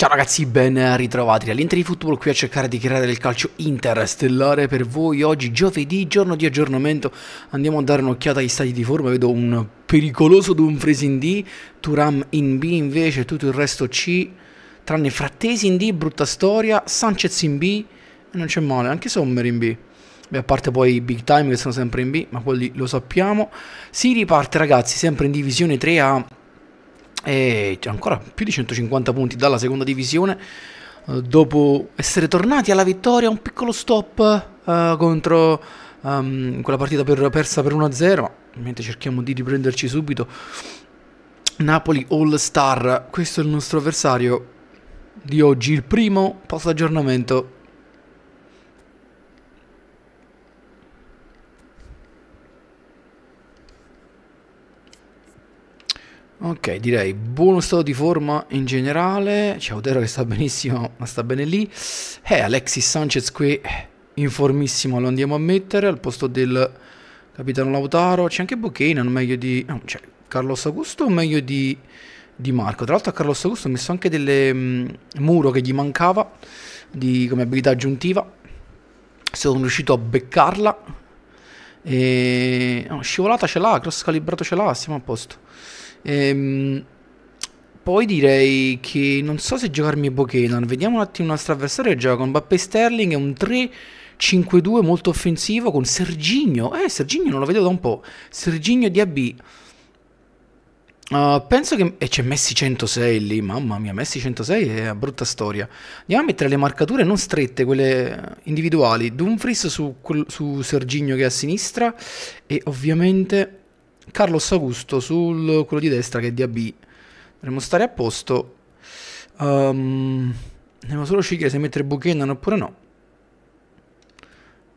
Ciao ragazzi, ben ritrovati all'Inter di Football qui a cercare di creare del calcio interstellare per voi oggi giovedì, giorno di aggiornamento andiamo a dare un'occhiata agli stati di forma, vedo un pericoloso Dumfries in D Turam in B invece, tutto il resto C tranne Frattesi in D, brutta storia, Sanchez in B e non c'è male, anche Sommer in B Beh, a parte poi i big time che sono sempre in B, ma quelli lo sappiamo. Si riparte ragazzi sempre in divisione 3A e ancora più di 150 punti dalla seconda divisione eh, dopo essere tornati alla vittoria un piccolo stop uh, contro um, quella partita per, persa per 1-0 ma ovviamente cerchiamo di riprenderci subito Napoli All Star questo è il nostro avversario di oggi il primo post aggiornamento Ok, direi buono stato di forma in generale. C'è Otero che sta benissimo, ma sta bene lì. Eh, Alexis Sanchez qui in formissimo, lo andiamo a mettere al posto del capitano Lautaro. C'è anche Buchanan, meglio di... No, cioè, Carlos Augusto o meglio di, di Marco? Tra l'altro a Carlos Augusto ho messo anche delle mh, mm, muro che gli mancava di, come abilità aggiuntiva. Sono riuscito a beccarla. E... No, scivolata ce l'ha, cross calibrato ce l'ha, siamo a posto. Ehm, poi direi che non so se giocarmi Bokenan. Vediamo un attimo il nostro avversario. Gioca con Bappe Sterling. È un 3-5-2 molto offensivo con Serginio. Eh, Serginio non lo vedo da un po'. Serginio di AB. Uh, penso che... E eh, c'è Messi 106 lì, mamma mia, Messi 106 è una brutta storia. Andiamo a mettere le marcature non strette, quelle individuali. Dumfries su, su Serginio che è a sinistra e ovviamente Carlos Augusto sul quello di destra che è DAB. Dovremmo stare a posto. Um, ehm, devo solo scegliere se mettere Buchanan oppure no.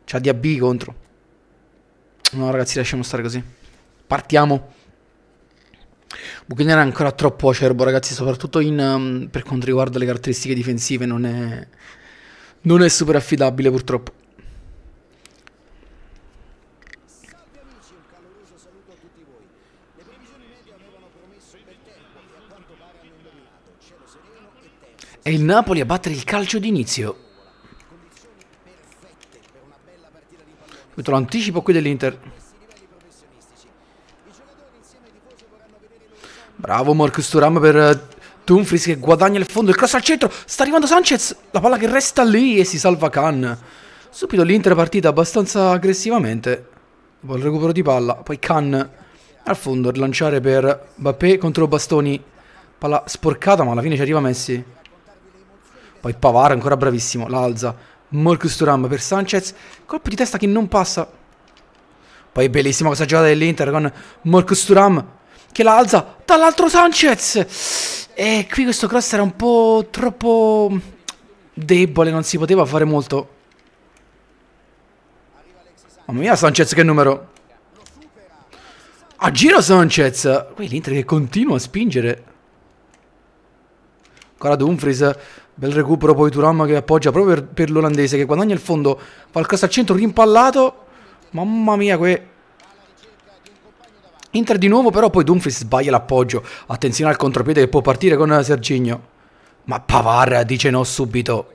C'ha DAB contro. No ragazzi lasciamo stare così. Partiamo. Buchanan è ancora troppo acerbo ragazzi, soprattutto in, um, per quanto riguarda le caratteristiche difensive non è, non è super affidabile purtroppo. È il Napoli a battere il calcio d'inizio. Subito l'anticipo qui dell'Inter. Bravo Marcus Turam per eh, Dumfries che guadagna il fondo, il cross al centro, sta arrivando Sanchez, la palla che resta lì e si salva Khan. Subito l'Inter partita abbastanza aggressivamente, dopo il recupero di palla, poi Khan al fondo, rilanciare per Bappé contro Bastoni, palla sporcata ma alla fine ci arriva Messi. Poi Pavara ancora bravissimo, l'alza. Marcus Turam per Sanchez. Colpo di testa che non passa. Poi bellissima questa giocata dell'Inter con Marcus Turam che l'alza dall'altro Sanchez. E qui questo cross era un po' troppo debole, non si poteva fare molto. Mamma mia Sanchez che numero. A giro Sanchez. Qui l'Inter che continua a spingere. Ancora Dumfries, bel recupero poi Turam che appoggia proprio per, per l'olandese che guadagna il fondo, qualcosa al centro rimpallato. Mamma mia, que... Inter di nuovo, però poi Dumfries sbaglia l'appoggio. Attenzione al contropiede che può partire con Serginio. Ma Pavar dice no subito.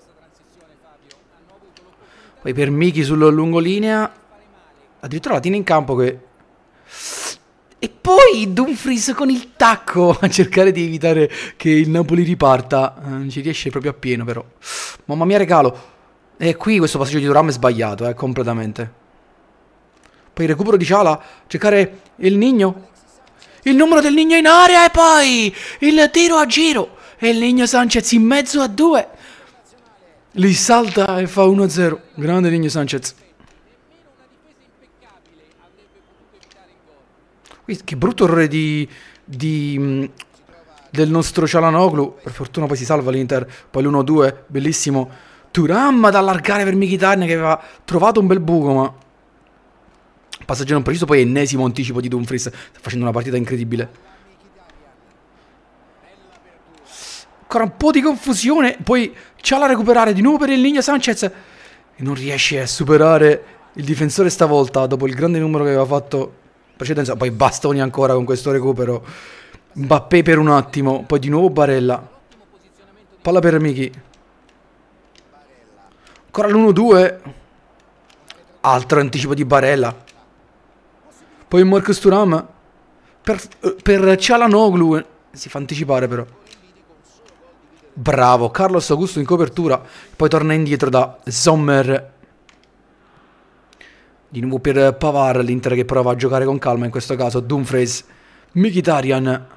Poi per Miki sul lungolinea. Addirittura la tiene in campo che... E poi Dumfries con il tacco a cercare di evitare che il Napoli riparta. Eh, non ci riesce proprio appieno però. Mamma mia regalo. E eh, qui questo passaggio di Duram è sbagliato, eh, completamente. Poi il recupero di Ciala, cercare il Nigno. Il numero del Nigno in area e poi il tiro a giro. E il Nigno Sanchez in mezzo a due. Li salta e fa 1-0. Grande Nigno Sanchez. Che brutto errore di, di mm, del nostro Cialanoglu. Per fortuna poi si salva l'Inter. Poi l'1-2, bellissimo. Turam ad allargare per Mkhitaryan che aveva trovato un bel buco, ma... Passaggio non preciso, poi ennesimo anticipo di Dumfries. Sta facendo una partita incredibile. Ancora un po' di confusione. Poi c'ha recuperare di nuovo per il linea Sanchez. E non riesce a superare il difensore stavolta dopo il grande numero che aveva fatto precedenza, poi Bastoni ancora con questo recupero, Mbappé per un attimo, poi di nuovo Barella, palla per Michi, ancora l'1-2, altro anticipo di Barella, poi Marcus Turam per, per Cialanoglu, eh, si fa anticipare però. Bravo, Carlos Augusto in copertura, poi torna indietro da Sommer di nuovo per Pavar, l'Inter che prova a giocare con calma, in questo caso Dumfries, Mkhitaryan.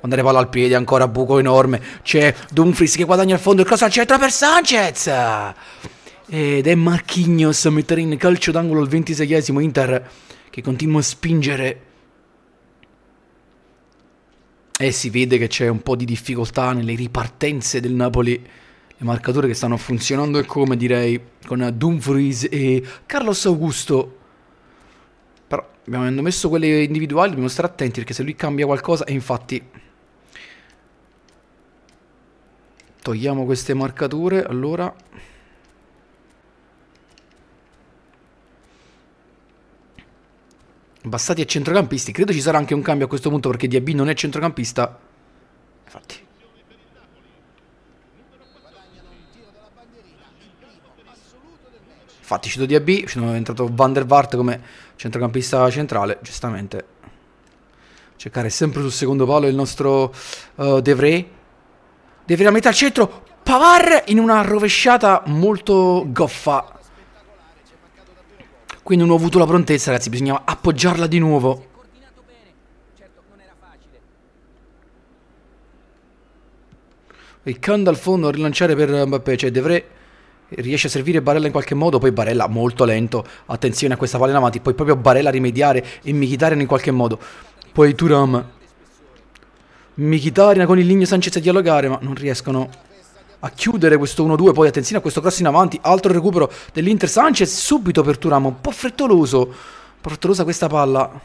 andare palla al piede, ancora buco enorme. C'è Dumfries che guadagna il fondo, il cross al centro per Sanchez. Ed è Marchignos a mettere in calcio d'angolo il 26esimo Inter che continua a spingere. E si vede che c'è un po' di difficoltà nelle ripartenze del Napoli le marcature che stanno funzionando e come direi con Dumfries e Carlos Augusto però abbiamo messo quelle individuali dobbiamo stare attenti perché se lui cambia qualcosa e infatti togliamo queste marcature allora Bassati a centrocampisti credo ci sarà anche un cambio a questo punto perché Diabì non è centrocampista infatti Infatti cito DAB, ci è entrato Van der Vaart come centrocampista centrale, giustamente. Cercare sempre sul secondo palo il nostro uh, De Vrij. De Vrij a metà centro, Pavar in una rovesciata molto goffa. Quindi non ho avuto la prontezza, ragazzi, bisognava appoggiarla di nuovo. Riccando al fondo a rilanciare per Mbappé, cioè De Vrij riesce a servire Barella in qualche modo, poi Barella molto lento, attenzione a questa palla in avanti, poi proprio Barella rimediare e Mkhitaryan in qualche modo, poi Turam, Mkhitaryan con il Ligno Sanchez a dialogare ma non riescono a chiudere questo 1-2, poi attenzione a questo cross in avanti, altro recupero dell'Inter Sanchez, subito per Turam, un po' frettoloso, un po' frettolosa questa palla.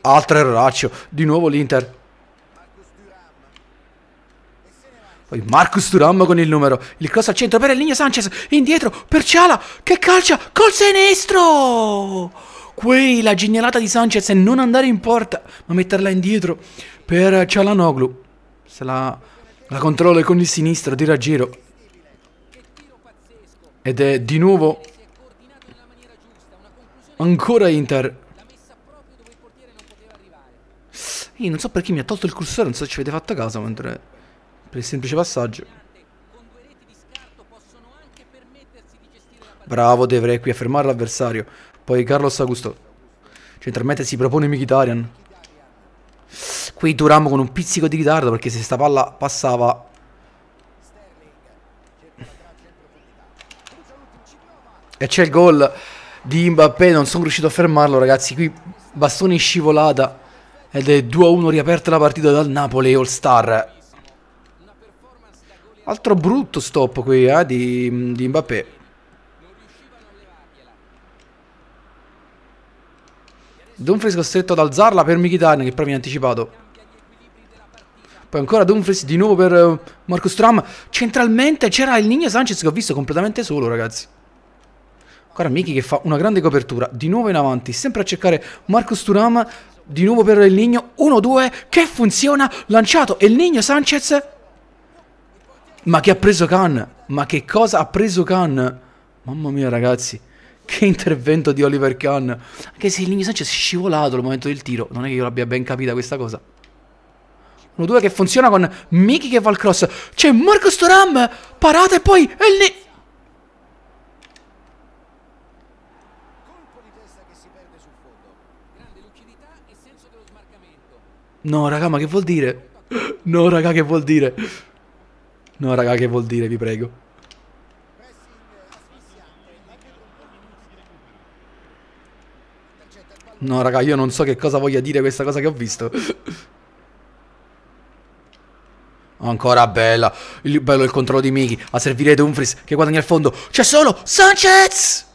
Altro erroraccio, di nuovo l'Inter Poi Marcus Turam con il numero. Il cross al centro per Elinio Sanchez. Indietro per Ciala. Che calcia col sinistro. Qui la genialata di Sanchez è non andare in porta, ma metterla indietro per Cialanoglu. Se la, la controlla con il sinistro, tira a giro. Ed è di nuovo ancora Inter. Io non so perché mi ha tolto il cursore, non so se ci avete fatto caso mentre per il semplice passaggio. Bravo De Vrij qui a fermare l'avversario. Poi Carlos Augusto. Centralmente si propone Mkhitaryan. Qui Duram con un pizzico di ritardo perché se sta palla passava... E c'è il gol di Mbappé, non sono riuscito a fermarlo ragazzi, qui bastone in scivolata ed è 2-1 riaperta la partita dal Napoli All Star Altro brutto stop qui eh, di, di Mbappé. Dumfries costretto ad alzarla per Mkhitaryan che però viene anticipato. Poi ancora Dumfries di nuovo per uh, eh, Marco Stram. Centralmente c'era il Nino Sanchez che ho visto completamente solo ragazzi. Ancora Miki che fa una grande copertura. Di nuovo in avanti, sempre a cercare Marco Sturama. Di nuovo per il Nino. 1-2 che funziona. Lanciato il Nino Sanchez ma che ha preso Khan? Ma che cosa ha preso Khan? Mamma mia ragazzi, che intervento di Oliver Khan. Anche se il Ligno Sanchez è scivolato al momento del tiro, non è che io l'abbia ben capita questa cosa. 1-2 che funziona con Miki che va al cross. C'è Marco Storam, parata e poi... È lì. No, raga, ma che vuol dire? No, raga, che vuol dire? No, raga, che vuol dire, vi prego. No, raga, io non so che cosa voglia dire questa cosa che ho visto. Ancora bella. Il, bello il controllo di Miki. A servire Dumfries che guadagna il fondo. C'è solo Sanchez!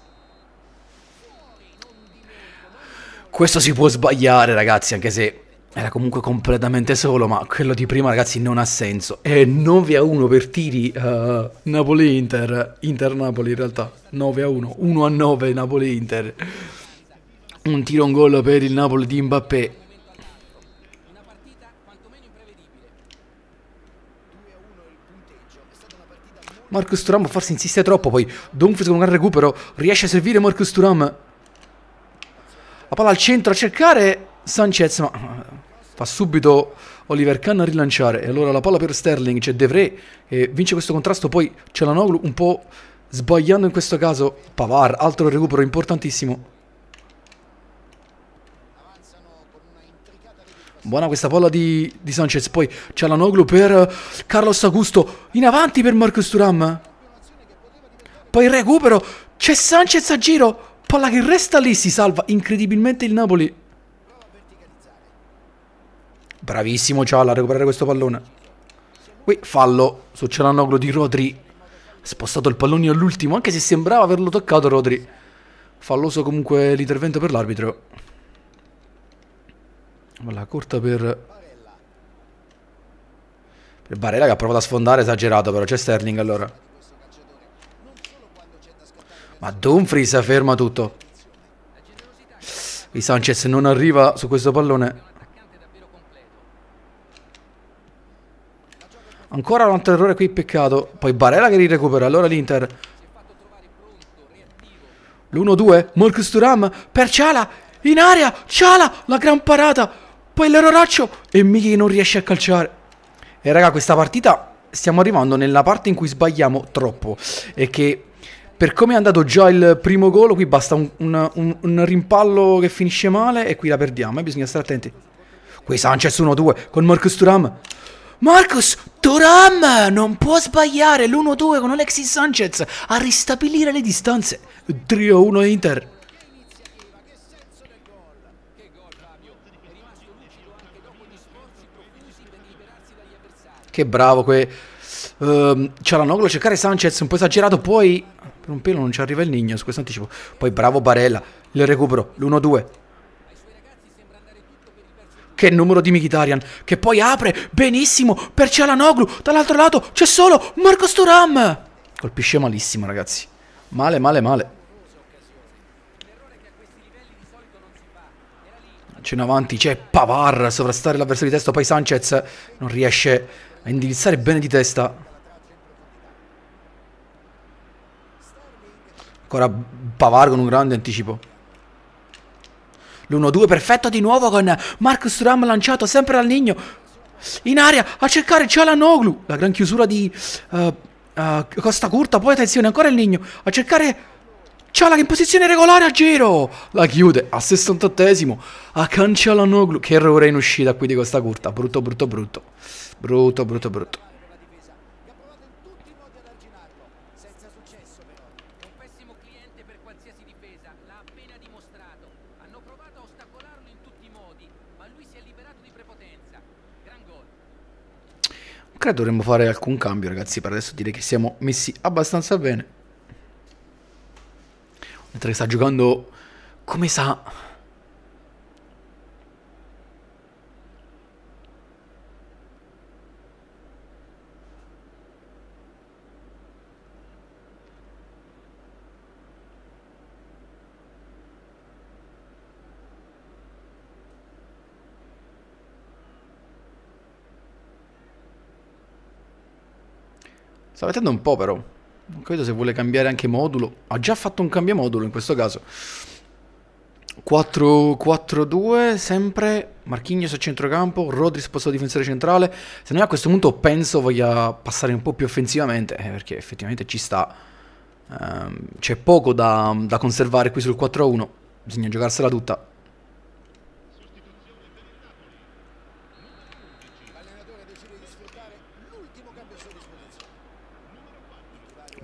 Questo si può sbagliare, ragazzi, anche se era comunque completamente solo, ma quello di prima, ragazzi, non ha senso. È 9 a 1 per tiri uh, Napoli-Inter. Inter-Napoli, in realtà. 9 a 1. 1 a 9 Napoli-Inter. Un tiro, un gol per il Napoli di Mbappé. Marcus Turam forse insiste troppo, poi Dumfries con un gran recupero riesce a servire Marcus Turam. La palla al centro a cercare Sanchez, ma fa subito Oliver Kahn a rilanciare e allora la palla per Sterling c'è cioè De Vrij e vince questo contrasto poi c'è la Noglu un po' sbagliando in questo caso Pavar altro recupero importantissimo Buona questa palla di, di Sanchez, poi c'è la Noglu per Carlos Augusto, in avanti per Marcus Turam. Poi recupero, c'è Sanchez a giro, palla che resta lì, si salva incredibilmente il Napoli. Bravissimo Ciala a recuperare questo pallone. Qui fallo su Cialanoglu di Rodri. Spostato il pallone all'ultimo, anche se sembrava averlo toccato Rodri. Falloso comunque l'intervento per l'arbitro. La corta per... Per Barella che ha provato a sfondare, esagerato però, c'è Sterling allora. Ma Dumfries ferma tutto. Qui Sanchez non arriva su questo pallone. Ancora un altro errore qui, peccato. Poi Barella che li recupera, allora l'Inter. L'1-2, Marcus Turam per Ciala, in aria, Ciala, la gran parata. Poi l'erroraccio e Michi non riesce a calciare. E raga, questa partita stiamo arrivando nella parte in cui sbagliamo troppo. E che per come è andato già il primo gol, qui basta un, un, un, un, rimpallo che finisce male e qui la perdiamo. E eh. bisogna stare attenti. Qui Sanchez 1-2 con Marcus Turam. Marcus Turam non può sbagliare l'1-2 con Alexis Sanchez a ristabilire le distanze. 3-1 Inter. Che bravo que... Uh, Cialanoglu a cercare Sanchez un po' esagerato, poi per un pelo non ci arriva il Nigno su questo anticipo. Poi bravo Barella, il recupero, l'1-2. Che numero di Mkhitaryan, che poi apre benissimo per Cialanoglu, dall'altro lato c'è solo Marco Sturam. Colpisce malissimo ragazzi, male male male. C'è in avanti, c'è Pavar, sovrastare l'avversario di testa, poi Sanchez non riesce a indirizzare bene di testa. Ancora Pavar con un grande anticipo. L'1-2 perfetto di nuovo con Marcus Thuram lanciato sempre dal Nigno. In aria a cercare Cialanoglu. La gran chiusura di uh, uh, Costa Curta. Poi attenzione, ancora il Nigno a cercare Ciala in posizione regolare a giro. La chiude al 68esimo. A Cancialanoglu. Che errore in uscita qui di Costa Curta. Brutto, brutto, brutto. Brutto, brutto, brutto. credo dovremmo fare alcun cambio ragazzi per adesso direi che siamo messi abbastanza bene mentre sta giocando come sa Sta mettendo un po' però. Non credo se vuole cambiare anche modulo. Ha già fatto un cambio modulo in questo caso. 4-4-2 sempre Marchignos a centrocampo Rodri spostato difensore centrale se no a questo punto penso voglia passare un po' più offensivamente eh, perché effettivamente ci sta um, c'è poco da, da conservare qui sul 4-1 bisogna giocarsela tutta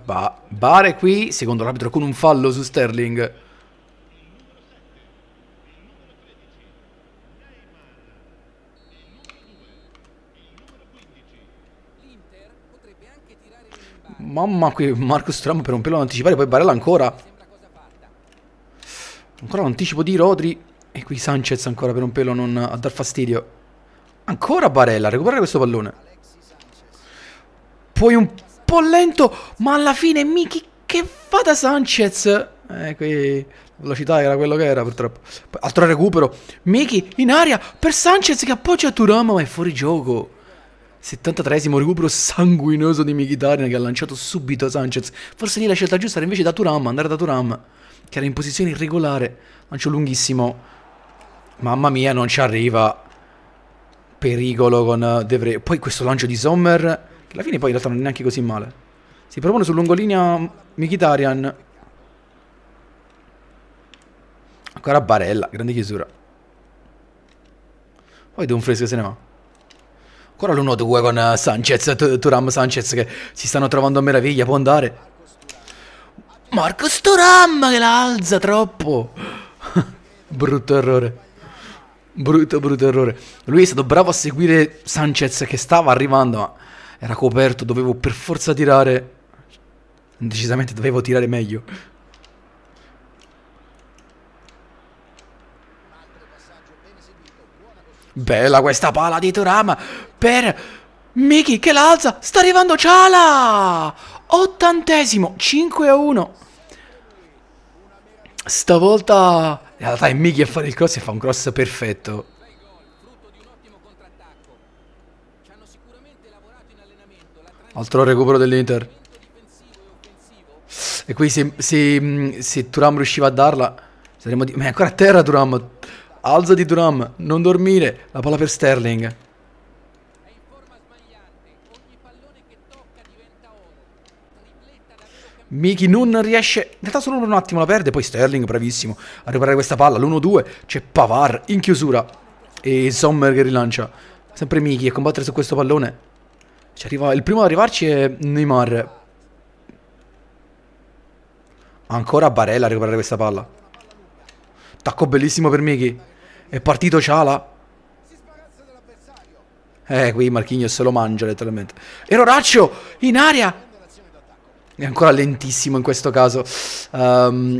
Ba Bare qui, secondo l'arbitro, con un fallo su Sterling. Mamma qui Marco Stram per un pelo ad anticipare, poi Barella ancora. Ancora l'anticipo di Rodri. E qui Sanchez ancora per un pelo non a dar fastidio. Ancora Barella, recuperare questo pallone. Puoi un po' lento, ma alla fine Miki che fa da Sanchez. Eh, qui la velocità era quello che era purtroppo. Altro recupero. Miki in aria per Sanchez che appoggia Turama ma è fuori gioco. 73esimo recupero sanguinoso di Mkhitaryan che ha lanciato subito Sanchez. Forse lì la scelta giusta era invece da Turam, andare da Turam, che era in posizione irregolare. Lancio lunghissimo. Mamma mia, non ci arriva. Pericolo con De Vrij. Poi questo lancio di Sommer che alla fine poi in realtà non è neanche così male. Si propone su lungolinea Mikitarian. Ancora Barella, grande chiusura. Poi Don fresco se ne va. Ancora l'1-2 con eh, Sanchez, Turam Sanchez che si stanno trovando a meraviglia, può andare. Marco Turam che l'alza troppo. brutto errore. Brutto, brutto errore. Lui è stato bravo a seguire Sanchez che stava arrivando, ma era coperto, dovevo per forza tirare. Decisamente dovevo tirare meglio. Bella questa pala di Turama per Miki che l'alza. Sta arrivando Ciala. Ottantesimo, 5 a 1. Stavolta in realtà è Miki a fare il cross e fa un cross perfetto. Altro recupero dell'Inter. E qui se, se, se, Turam riusciva a darla, saremmo di... Ma è ancora a terra Turam. Alza di Turam, non dormire. La palla per Sterling. Miki non riesce, in realtà solo un attimo la perde, poi Sterling bravissimo a riparare questa palla, l'1-2, c'è Pavar in chiusura e Sommer che rilancia. Sempre Miki a combattere su questo pallone. Ci arriva... Il primo ad arrivarci è Neymar. Ancora Barella a recuperare questa palla. Tacco bellissimo per Miki. È partito Ciala. Eh, qui Marchignos se lo mangia letteralmente. Eroraccio in aria. È ancora lentissimo in questo caso. Um,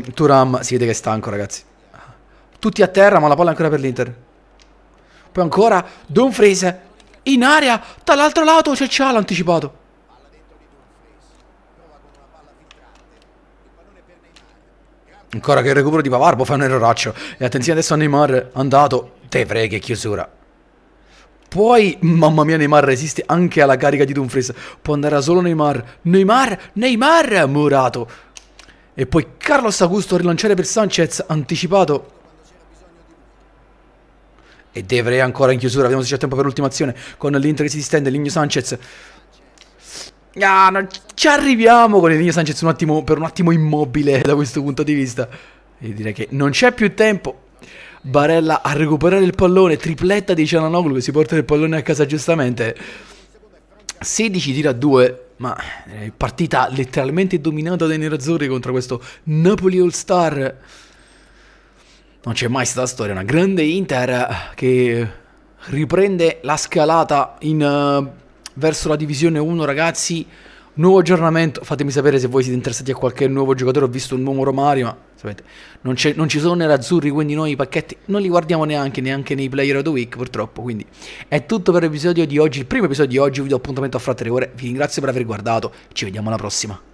ehm, Turam si vede che è stanco, ragazzi. Tutti a terra, ma la palla è ancora per l'Inter. Poi ancora Don Frese in aria dall'altro lato c'è Ciala anticipato. Ancora che il recupero di Pavarbo fa un erroraccio. E attenzione adesso a Neymar andato. Te che chiusura. Poi, mamma mia, Neymar resiste anche alla carica di Dumfries. Può andare a solo Neymar. Neymar, Neymar, Murato. E poi Carlos Augusto rilanciare per Sanchez, anticipato e De Vrij ancora in chiusura, vediamo se c'è tempo per l'ultima azione con l'Inter che si distende, Ligno Sanchez ah, non... ci arriviamo con Ligno Sanchez un attimo, per un attimo immobile da questo punto di vista e direi che non c'è più tempo Barella a recuperare il pallone, tripletta di Ciananoglu che si porta il pallone a casa giustamente 16 tira 2 ma eh, partita letteralmente dominata dai nerazzurri contro questo Napoli All Star non c'è mai stata storia, una grande Inter che riprende la scalata in, uh, verso la divisione 1 ragazzi, nuovo aggiornamento, fatemi sapere se voi siete interessati a qualche nuovo giocatore, ho visto un nuovo Romario, ma sapete, non, non ci sono nerazzurri, quindi noi i pacchetti non li guardiamo neanche, neanche nei player of the week purtroppo, quindi è tutto per l'episodio di oggi, il primo episodio di oggi, vi do appuntamento fra tre ore, vi ringrazio per aver guardato, ci vediamo alla prossima.